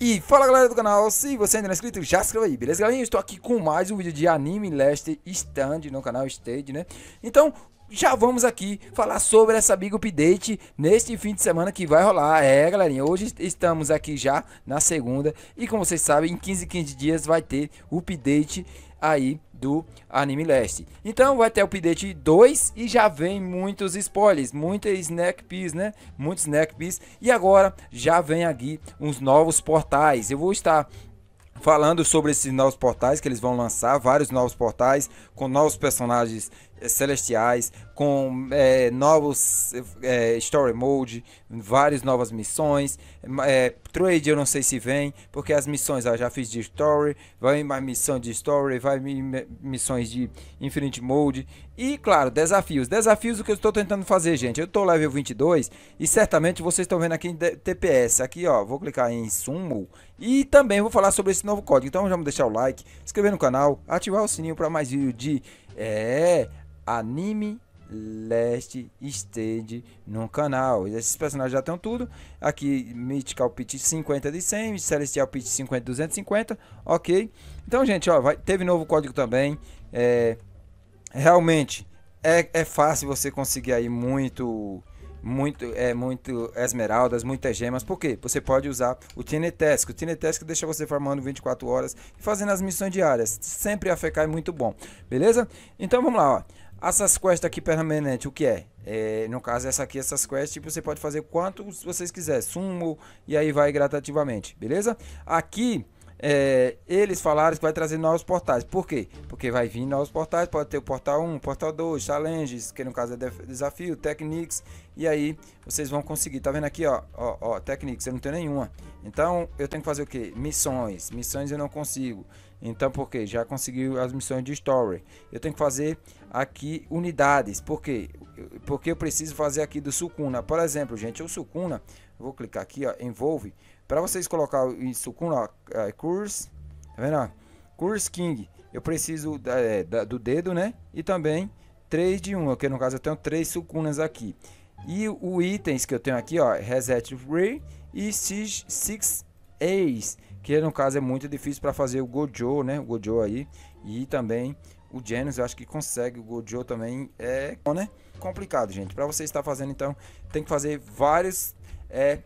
E fala galera do canal, se você ainda não é inscrito, já se inscreva aí, beleza galerinha? Estou aqui com mais um vídeo de Anime Last Stand no canal Stage, né? Então, já vamos aqui falar sobre essa Big Update neste fim de semana que vai rolar. É, galerinha, hoje estamos aqui já na segunda e como vocês sabem, em 15, 15 dias vai ter update aí do Anime Leste. Então vai ter o update 2 e já vem muitos spoilers, muitas snack peas, né? Muitos snack peas. E agora já vem aqui uns novos portais. Eu vou estar falando sobre esses novos portais que eles vão lançar, vários novos portais com novos personagens celestiais, com é, novos é, story mode, várias novas missões. É, trade eu não sei se vem, porque as missões eu já fiz de story, vai mais missão de story, vai missões de infinite mode. E claro, desafios. Desafios o que eu estou tentando fazer, gente. Eu estou level 22 e certamente vocês estão vendo aqui em TPS. Aqui ó, vou clicar em sumo e também vou falar sobre esse novo código. Então já vamos deixar o like, inscrever no canal, ativar o sininho para mais vídeo de... É, Anime Last Stage no canal. Esses personagens já estão tudo. Aqui, Mythical Pit 50 de 100, Celestial Pit 50 250, ok? Então, gente, ó, vai, teve novo código também. É, realmente, é, é fácil você conseguir aí muito muito é muito esmeraldas, muitas gemas. Por quê? Você pode usar o tinetesco O Tinetask deixa você formando 24 horas e fazendo as missões diárias. Sempre a FK é muito bom. Beleza? Então vamos lá, ó. Essas quests aqui permanente, o que é? é? No caso, essa aqui, essas quests, tipo, você pode fazer quantos vocês quiser, sumo, e aí vai gradativamente, beleza? Aqui é, eles falaram que vai trazer novos portais. Por quê? Porque vai vir novos portais, pode ter o portal 1, portal 2, challenges, que no caso é desafio, techniques, e aí vocês vão conseguir. Tá vendo aqui, ó, ó, ó techniques, eu não tenho nenhuma. Então, eu tenho que fazer o quê? Missões. Missões eu não consigo. Então, por quê? Já conseguiu as missões de story. Eu tenho que fazer aqui unidades. Por quê? Porque eu preciso fazer aqui do sukuna Por exemplo, gente, o sukuna vou clicar aqui, ó, envolve para vocês colocar isso com a, Curse, tá vendo? Curse King, eu preciso da, é, da, do dedo, né? E também 3 de 1, um, que no caso eu tenho três sucunas aqui. E o itens que eu tenho aqui, ó, Reset Free e Six, six Ace, que no caso é muito difícil para fazer o Gojo, né? O Gojo aí. E também o Genos, eu acho que consegue. O Gojo também é né? complicado, gente. Para você estar fazendo, então, tem que fazer vários é,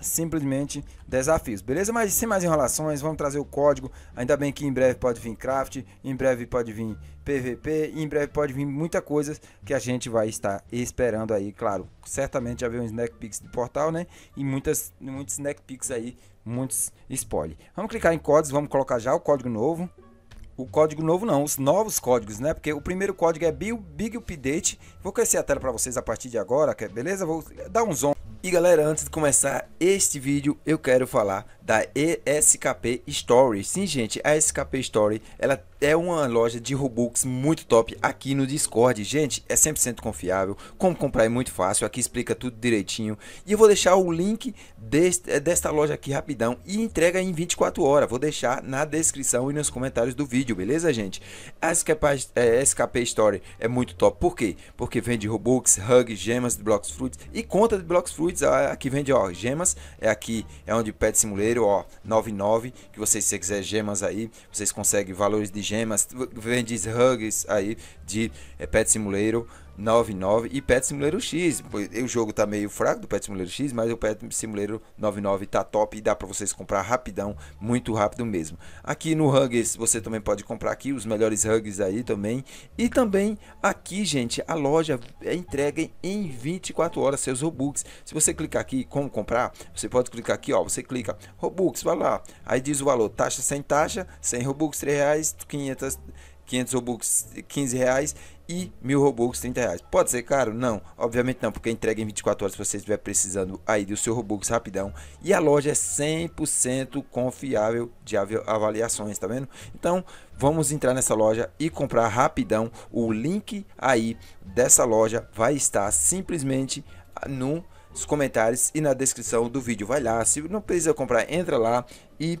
simplesmente desafios, beleza? Mas sem mais enrolações, vamos trazer o código. Ainda bem que em breve pode vir craft, em breve pode vir PVP, em breve pode vir muita coisa que a gente vai estar esperando aí, claro. Certamente já veio um snack picks do portal, né? E muitas muitos snack picks aí, muitos spoiler. Vamos clicar em códigos, vamos colocar já o código novo. O código novo não, os novos códigos, né? Porque o primeiro código é Big Update. Vou crescer a tela para vocês a partir de agora, é beleza? Vou dar um zoom e galera, antes de começar este vídeo, eu quero falar da SKP Story. Sim, gente, a SKP Story, ela é uma loja de Robux muito top aqui no Discord. Gente, é 100% confiável, como comprar é muito fácil, aqui explica tudo direitinho. E eu vou deixar o link deste, eh, desta loja aqui rapidão e entrega em 24 horas. Vou deixar na descrição e nos comentários do vídeo, beleza, gente? A SKP, é, eh, SKP Story é muito top, por quê? Porque vende Robux, Hug, gemas Blocks Fruits e conta de Blocks Fruits. Aqui ah, vende, ó, gemas, é aqui, é onde pede simuleiro número ó, 99, que vocês se quiser gemas aí, vocês conseguem valores de gemas, vende hugs aí de é, Pet Simulator. 99 e Pet Simulator X. O jogo tá meio fraco do Pet Simulator X, mas o Pet Simulator 99 tá top e dá para vocês comprar rapidão, muito rápido mesmo. Aqui no Hugs você também pode comprar aqui os melhores Hugs aí também. E também aqui, gente, a loja é entrega em 24 horas seus Robux. Se você clicar aqui como comprar, você pode clicar aqui, ó, você clica Robux, vai lá. Aí diz o valor, taxa sem taxa, 100 Robux, 3 reais, 500 500 Robux, 15 reais e mil Robux 30 reais. Pode ser caro? Não, obviamente não, porque entrega em 24 horas se você estiver precisando aí do seu Robux rapidão. E a loja é 100% confiável de avaliações, tá vendo? Então, vamos entrar nessa loja e comprar rapidão. O link aí dessa loja vai estar simplesmente no nos comentários e na descrição do vídeo. Vai lá, se não precisa comprar, entra lá e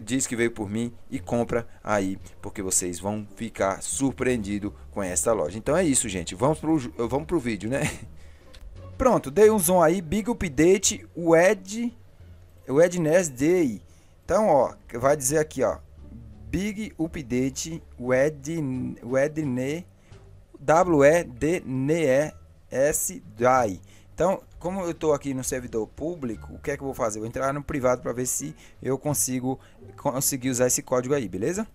diz que veio por mim e compra aí, porque vocês vão ficar surpreendidos com essa loja. Então é isso, gente. Vamos pro, vamos pro vídeo, né? Pronto, dei um zoom aí, Big Update, o Ed, o Day. Então, ó, vai dizer aqui, ó, Big Update, o Ed, o W E D N E S Day. Então, como eu estou aqui no servidor público, o que é que eu vou fazer? Eu vou entrar no privado para ver se eu consigo conseguir usar esse código aí, beleza?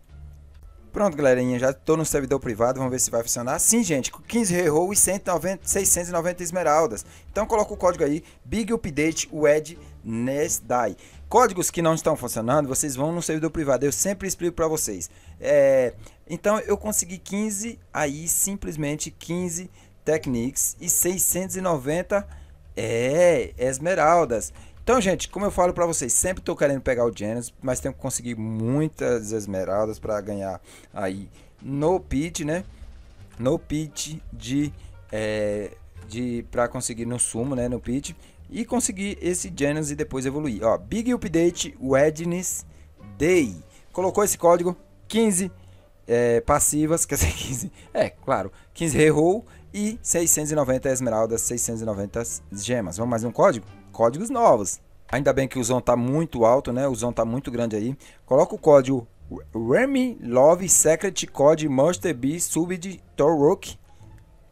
Pronto, galerinha, já estou no servidor privado, vamos ver se vai funcionar. Sim, gente, 15 reroll e 190, 690 esmeraldas. Então coloca o código aí, Big Update WED NESDAI. Códigos que não estão funcionando, vocês vão no servidor privado, eu sempre explico para vocês. É, então eu consegui 15, aí simplesmente 15 techniques e 690 esmeraldas é, é, esmeraldas. Então, gente, como eu falo para vocês, sempre tô querendo pegar o Janus, mas tenho que conseguir muitas esmeraldas para ganhar aí no pit, né? No pit de é, de para conseguir no sumo, né, no pit e conseguir esse Janus e depois evoluir. Ó, Big Update Wednesday. Colocou esse código 15 é, passivas, quer dizer, 15, é, claro, 15 Reroll e 690 esmeraldas, 690 gemas. Vamos mais um código? Códigos novos. Ainda bem que o zon tá muito alto, né? O zon tá muito grande aí. Coloca o código Remy Love Secret Code Monster B Subid Torok.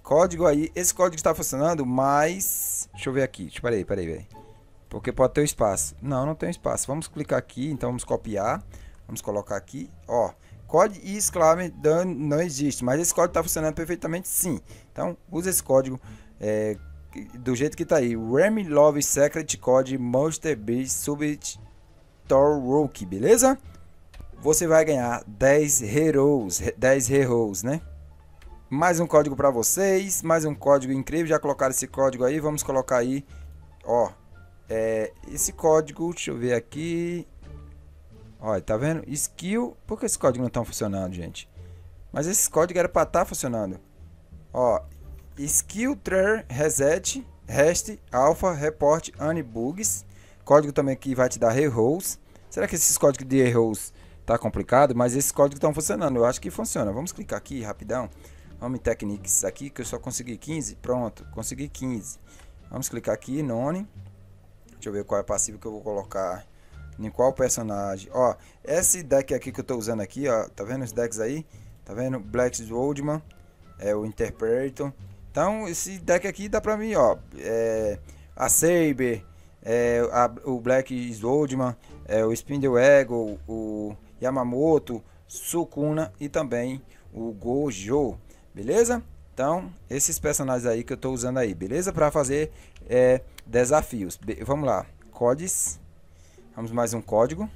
Código aí, esse código está funcionando, mas deixa eu ver aqui. peraí, peraí, peraí. Porque pode ter um espaço. Não, não tem espaço. Vamos clicar aqui, então vamos copiar. Vamos colocar aqui, ó. Código e exclave não existe, mas esse código está funcionando perfeitamente sim. Então, usa esse código é, do jeito que está aí. Remy Love Secret Code Monster Beast Subit Rook, beleza? Você vai ganhar 10 heroes, 10 heroes, né? Mais um código para vocês, mais um código incrível. Já colocaram esse código aí, vamos colocar aí, ó. É, esse código, deixa eu ver aqui, Olha, tá vendo? Skill. Por que esse código não tá funcionando, gente? Mas esse código era para estar tá funcionando. Ó, skill trair reset rest alpha report any bugs. Código também que vai te dar erros. Será que esses códigos de erros tá complicado? Mas esses códigos estão funcionando. Eu acho que funciona. Vamos clicar aqui rapidão. Vamos Techniques aqui que eu só consegui 15. Pronto, consegui 15. Vamos clicar aqui, None. Deixa eu ver qual é a passiva que eu vou colocar. Em qual personagem? Ó, esse deck aqui que eu estou usando aqui, ó. Tá vendo os decks aí? Tá vendo? Black Oldman, é o Interpreter Então, esse deck aqui dá pra mim, ó. É, a Saber, é, a, o Black Oldman, é, o Spindle Ego, o Yamamoto, Sukuna e também o Gojo. Beleza? Então, esses personagens aí que eu estou usando aí, beleza? Para fazer é, desafios. Be vamos lá. Codes. Vamos mais um código.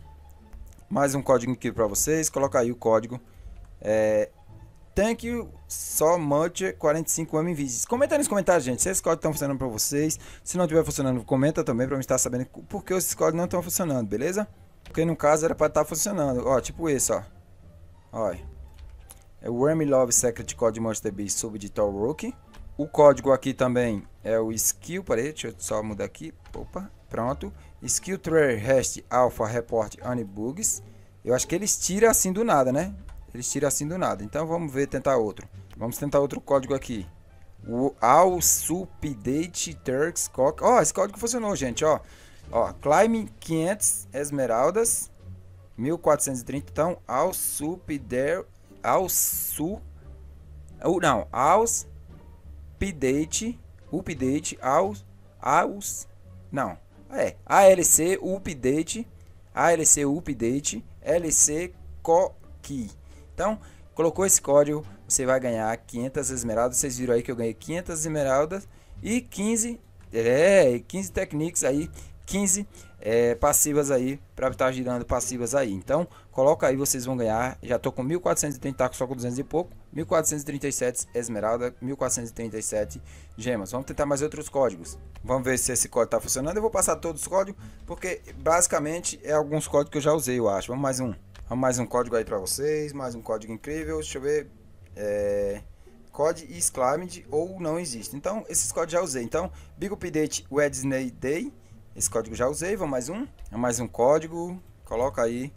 Mais um código aqui para vocês. Coloca aí o código. É, thank you so much 45M Comenta aí nos comentários, gente, se esses códigos estão funcionando para vocês. Se não estiver funcionando, comenta também para eu estar sabendo por que esses códigos não estão funcionando, beleza? Porque no caso era para estar tá funcionando. Ó, tipo esse, ó. Ó, É o Worm Love Secret Code Monster Beast Subdigital Rookie. O código aqui também é o skill, peraí, deixa eu só mudar aqui, opa, pronto. Skill Trail Rest Alpha Report Any Bugs. Eu acho que eles tiram assim do nada, né? Eles tiram assim do nada. Então vamos ver, tentar outro. Vamos tentar outro código aqui. O All Turks Cock. Ó, oh, esse código funcionou, gente, ó. Ó, Climb 500 Esmeraldas 1430. Então, All Supdate All ou uh, não, aos update, update AUS... aos não. É, ALC update, ALC update, LC coqui. Então, colocou esse código, você vai ganhar 500 esmeraldas. Vocês viram aí que eu ganhei 500 esmeraldas e 15 é, 15 techniques aí 15 é, passivas aí para estar tá girando passivas aí. Então, coloca aí, vocês vão ganhar. Já tô com 1430, tá só com 200 e pouco. 1437 esmeralda, 1437 gemas. Vamos tentar mais outros códigos. Vamos ver se esse código tá funcionando. Eu vou passar todos os códigos, porque basicamente é alguns códigos que eu já usei, eu acho. Vamos mais um. Vamos mais um código aí para vocês, mais um código incrível. Deixa eu ver. É... COD e Exclamed ou não existe. Então, esses códigos já usei. Então, Big Update Wednesday Day, esse código já usei, vamos mais um. É Mais um código, coloca aí.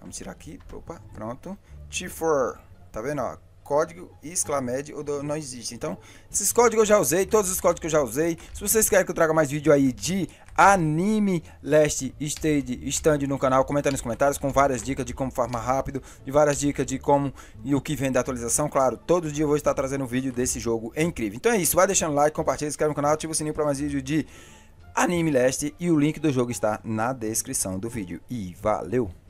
Vamos tirar aqui, opa, pronto. T4, tá vendo, ó? Código exclamed não existe. Então, esses códigos eu já usei, todos os códigos que eu já usei. Se vocês querem que eu traga mais vídeo aí de anime last, stage stand no canal, comenta nos comentários com várias dicas de como farmar rápido, de várias dicas de como e o que vem da atualização, claro, todo dia eu vou estar trazendo um vídeo desse jogo incrível. Então é isso, vai deixando like, compartilha, se inscreve no canal, ativa o sininho para mais vídeo de Anime Leste e o link do jogo está na descrição do vídeo. E valeu!